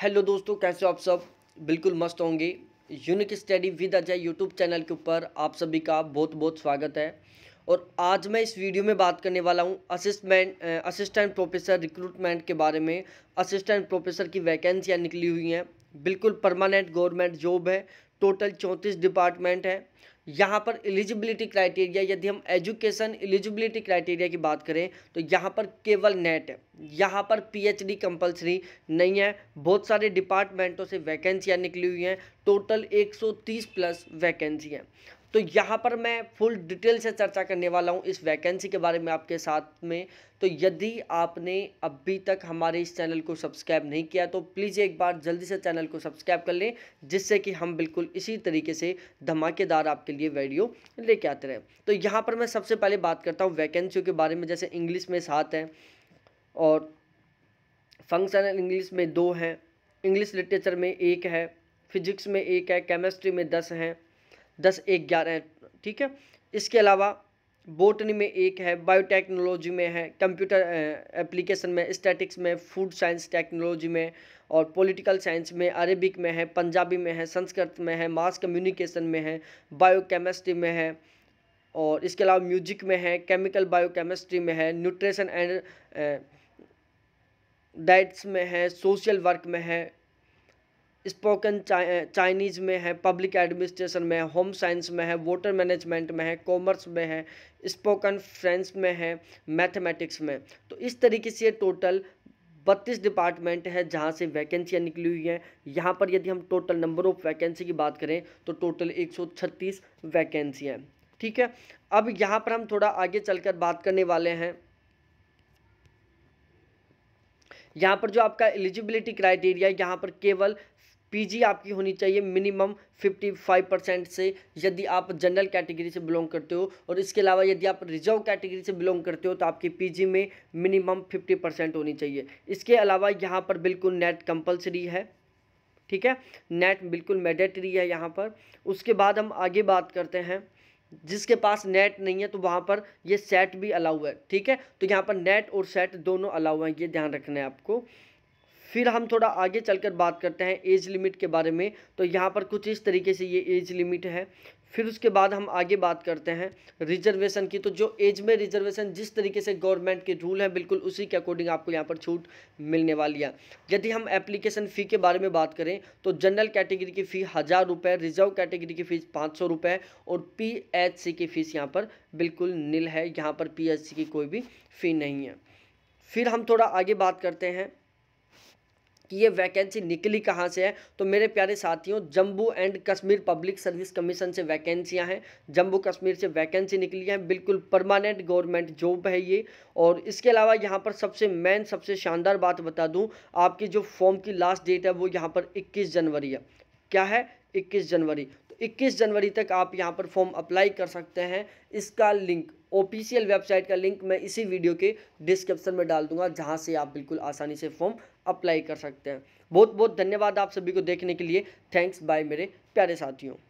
hello दोस्तों कैसे हो आप सब बिल्कुल मस्त होंगे unique study with Ajay YouTube channel के ऊपर आप सभी का बहुत बहुत स्वागत है और आज मैं इस वीडियो में बात करने वाला हूँ असिस्टमेंट असिस्टेंट प्रोफेसर रिक्रूटमेंट के बारे में असिस्टेंट प्रोफेसर की वैकेंसियाँ निकली हुई हैं बिल्कुल परमानेंट गवर्नमेंट जॉब है टोटल चौंतीस डिपार्टमेंट है यहाँ पर एलिजिबिलिटी क्राइटेरिया यदि हम एजुकेशन एलिजिबिलिटी क्राइटेरिया की बात करें तो यहाँ पर केवल नेट है यहाँ पर पीएचडी कंपलसरी नहीं है बहुत सारे डिपार्टमेंटों से वैकेंसियाँ निकली हुई हैं टोटल 130 प्लस वैकेंसी हैं तो यहाँ पर मैं फुल डिटेल से चर्चा करने वाला हूँ इस वैकेंसी के बारे में आपके साथ में तो यदि आपने अभी तक हमारे इस चैनल को सब्सक्राइब नहीं किया तो प्लीज़ एक बार जल्दी से चैनल को सब्सक्राइब कर लें जिससे कि हम बिल्कुल इसी तरीके से धमाकेदार आपके लिए वीडियो लेके आते रहें तो यहाँ पर मैं सबसे पहले बात करता हूँ वैकेंसीयों के बारे में जैसे इंग्लिश में सात हैं और फंक्शनल इंग्लिश में दो हैं इंग्लिश लिटरेचर में एक है फिजिक्स में एक है केमिस्ट्री में दस हैं दस एक ग्यारह ठीक है इसके अलावा बोटनी में एक है बायोटेक्नोलॉजी में है कंप्यूटर एप्लीकेशन में स्टैटिक्स में फूड साइंस टेक्नोलॉजी में और पॉलिटिकल साइंस में अरेबिक में है पंजाबी में है संस्कृत में है मास कम्युनिकेशन में है बायोकेमिस्ट्री में है और इसके अलावा म्यूजिक में है केमिकल बायोकेमिस्ट्री में है न्यूट्रिशन एंड डाइट्स में है सोशल वर्क में है स्पोकन चाइनीज़ uh, में है पब्लिक एडमिनिस्ट्रेशन में है होम साइंस में है वाटर मैनेजमेंट में है कॉमर्स में है स्पोकन फ्रेंच में है मैथमेटिक्स में तो इस तरीके से टोटल बत्तीस डिपार्टमेंट है जहाँ से वैकेंसियाँ निकली हुई हैं यहाँ पर यदि हम टोटल नंबर ऑफ वैकेंसी की बात करें तो टोटल 136 वैकेंसी हैं ठीक है अब यहाँ पर हम थोड़ा आगे चलकर बात करने वाले हैं यहाँ पर जो आपका एलिजिबिलिटी क्राइटेरिया यहाँ पर केवल पीजी आपकी होनी चाहिए मिनिमम 55 परसेंट से यदि आप जनरल कैटेगरी से बिलोंग करते हो और इसके अलावा यदि आप रिजर्व कैटेगरी से बिलोंग करते हो तो आपकी पीजी में मिनिमम 50 परसेंट होनी चाहिए इसके अलावा यहाँ पर बिल्कुल नेट कंपलसरी है ठीक है नेट बिल्कुल मैडेटरी है यहाँ पर उसके बाद हम आगे बात करते हैं जिसके पास नेट नहीं है तो वहाँ पर ये सेट भी अलाउ है ठीक है तो यहाँ पर नेट और सेट दोनों अलाउ हैं ये ध्यान रखना है आपको फिर हम थोड़ा आगे चलकर बात करते हैं एज लिमिट के बारे में तो यहाँ पर कुछ इस तरीके से ये एज लिमिट है फिर उसके बाद हम आगे बात करते हैं रिजर्वेशन की तो जो एज में रिजर्वेशन जिस तरीके से गवर्नमेंट के रूल हैं बिल्कुल उसी के अकॉर्डिंग आपको यहाँ पर छूट मिलने वाली है यदि हम एप्लीकेशन फ़ी के बारे में बात करें तो जनरल कैटेगरी की फ़ी हज़ार रुपये रिजर्व कैटेगरी की फ़ीस पाँच सौ रुपये और पी एच सी की फ़ीस यहाँ पर बिल्कुल नील है यहाँ पर पी एच सी की कोई भी फ़ी नहीं है फिर हम थोड़ा आगे बात करते हैं कि ये वैकेंसी निकली कहाँ से है तो मेरे प्यारे साथियों Jammu and Kashmir public service commission से वैकेंसियाँ हैं जम्मू कश्मीर से वैकेंसी निकली है बिल्कुल परमानेंट गवर्नमेंट जॉब है ये और इसके अलावा यहाँ पर सबसे मेन सबसे शानदार बात बता दूँ आपकी जो फॉर्म की लास्ट डेट है वो यहाँ पर इक्कीस जनवरी है क्या है 21 जनवरी 21 जनवरी तक आप यहाँ पर फॉर्म अप्लाई कर सकते हैं इसका लिंक ऑफिशियल वेबसाइट का लिंक मैं इसी वीडियो के डिस्क्रिप्शन में डाल दूंगा जहाँ से आप बिल्कुल आसानी से फॉर्म अप्लाई कर सकते हैं बहुत बहुत धन्यवाद आप सभी को देखने के लिए थैंक्स बाय मेरे प्यारे साथियों